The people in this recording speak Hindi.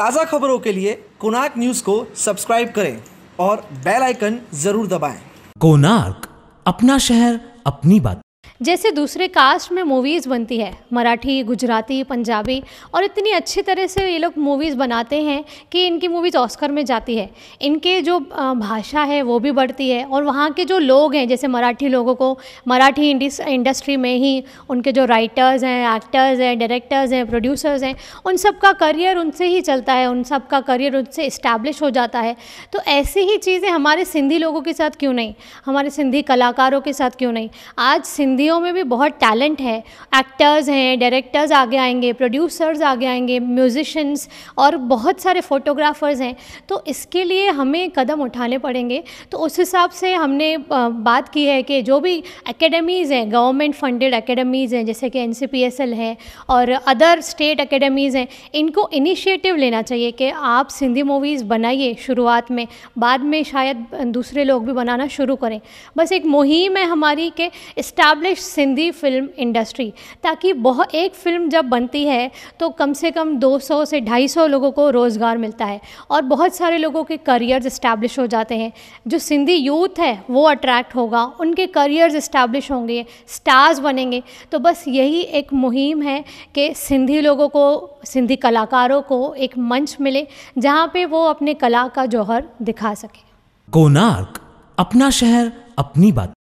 ताज़ा खबरों के लिए कोनार्क न्यूज़ को सब्सक्राइब करें और बेल आइकन ज़रूर दबाएं। कोनार्क अपना शहर अपनी बात जैसे दूसरे कास्ट में मूवीज़ बनती है मराठी गुजराती पंजाबी और इतनी अच्छी तरह से ये लोग मूवीज़ बनाते हैं कि इनकी मूवीज़ ऑस्कर में जाती है इनके जो भाषा है वो भी बढ़ती है और वहाँ के जो लोग हैं जैसे मराठी लोगों को मराठी इंडस्ट्री में ही उनके जो राइटर्स हैं एक्टर्स हैं डायरेक्टर्स हैं प्रोड्यूसर्स हैं उन सब का करियर उनसे ही चलता है उन सब का करियर उनसे इस्टेब्लिश हो जाता है तो ऐसी ही चीज़ें हमारे सिंधी लोगों के साथ क्यों नहीं हमारे सिंधी कलाकारों के साथ क्यों नहीं आज सिंधी स्त्रियों में भी बहुत टैलेंट है एक्टर्स हैं डायरेक्टर्स आगे आएंगे प्रोड्यूसर्स आगे आएंगे म्यूजिशंस और बहुत सारे फोटोग्राफर्स हैं तो इसके लिए हमें कदम उठाने पड़ेंगे तो उस हिसाब से हमने बात की है कि जो भी एकेडमीज़ हैं गवर्नमेंट फंडेड एकेडमीज़ हैं जैसे कि एन है और अदर स्टेट अकेडमीज़ हैं इनको इनिशिएटिव लेना चाहिए कि आप सिंधी मूवीज़ बनाइए शुरुआत में बाद में शायद दूसरे लोग भी बनाना शुरू करें बस एक मुहिम है हमारी कि इस्टेब्लिश सिंधी फिल्म इंडस्ट्री ताकि बहुत एक फ़िल्म जब बनती है तो कम से कम 200 से 250 लोगों को रोज़गार मिलता है और बहुत सारे लोगों के करियर्स इस्टेब्लिश हो जाते हैं जो सिंधी यूथ है वो अट्रैक्ट होगा उनके करियर्स इस्टेब्लिश होंगे स्टार्स बनेंगे तो बस यही एक मुहिम है कि सिंधी लोगों को सिंधी कलाकारों को एक मंच मिले जहाँ पे वो अपने कला का जौहर दिखा सके कोनार्क अपना शहर अपनी बात